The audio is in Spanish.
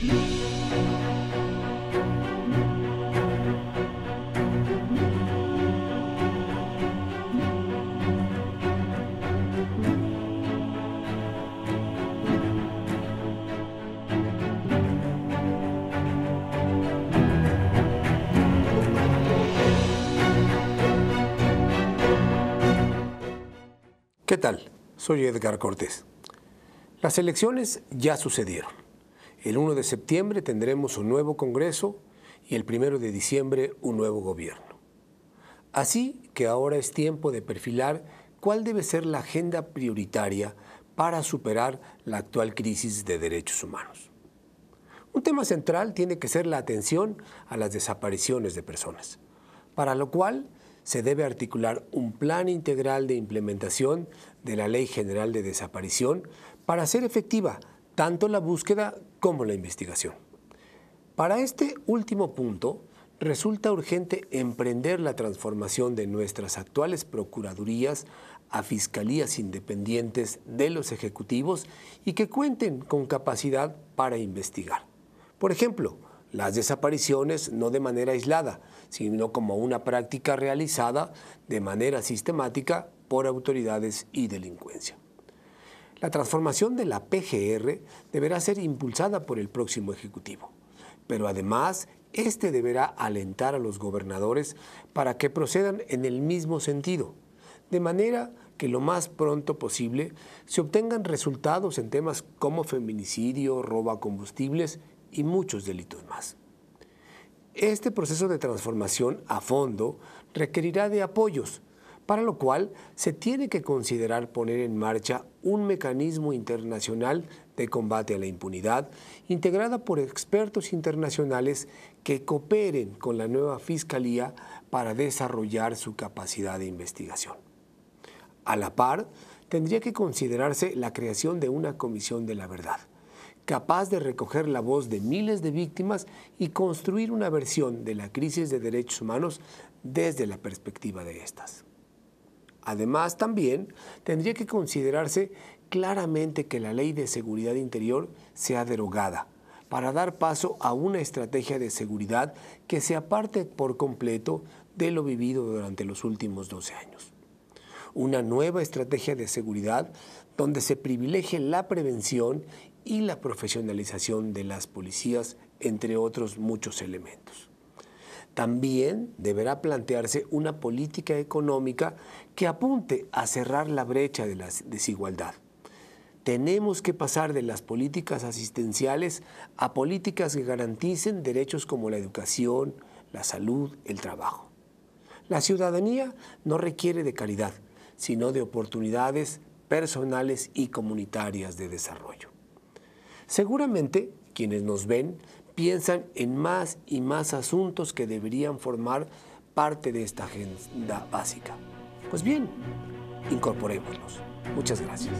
¿Qué tal? Soy Edgar Cortés. Las elecciones ya sucedieron. El 1 de septiembre tendremos un nuevo Congreso y el 1 de diciembre un nuevo gobierno. Así que ahora es tiempo de perfilar cuál debe ser la agenda prioritaria para superar la actual crisis de derechos humanos. Un tema central tiene que ser la atención a las desapariciones de personas, para lo cual se debe articular un plan integral de implementación de la Ley General de Desaparición para hacer efectiva tanto la búsqueda como la investigación. Para este último punto, resulta urgente emprender la transformación de nuestras actuales procuradurías a fiscalías independientes de los ejecutivos y que cuenten con capacidad para investigar. Por ejemplo, las desapariciones no de manera aislada, sino como una práctica realizada de manera sistemática por autoridades y delincuencia. La transformación de la PGR deberá ser impulsada por el próximo Ejecutivo, pero además este deberá alentar a los gobernadores para que procedan en el mismo sentido, de manera que lo más pronto posible se obtengan resultados en temas como feminicidio, roba combustibles y muchos delitos más. Este proceso de transformación a fondo requerirá de apoyos, para lo cual se tiene que considerar poner en marcha un mecanismo internacional de combate a la impunidad, integrada por expertos internacionales que cooperen con la nueva Fiscalía para desarrollar su capacidad de investigación. A la par, tendría que considerarse la creación de una Comisión de la Verdad, capaz de recoger la voz de miles de víctimas y construir una versión de la crisis de derechos humanos desde la perspectiva de estas. Además, también tendría que considerarse claramente que la ley de seguridad interior sea derogada para dar paso a una estrategia de seguridad que se aparte por completo de lo vivido durante los últimos 12 años. Una nueva estrategia de seguridad donde se privilegie la prevención y la profesionalización de las policías, entre otros muchos elementos. También deberá plantearse una política económica que apunte a cerrar la brecha de la desigualdad. Tenemos que pasar de las políticas asistenciales a políticas que garanticen derechos como la educación, la salud, el trabajo. La ciudadanía no requiere de caridad, sino de oportunidades personales y comunitarias de desarrollo. Seguramente quienes nos ven piensan en más y más asuntos que deberían formar parte de esta agenda básica. Pues bien, incorporémoslos. Muchas gracias.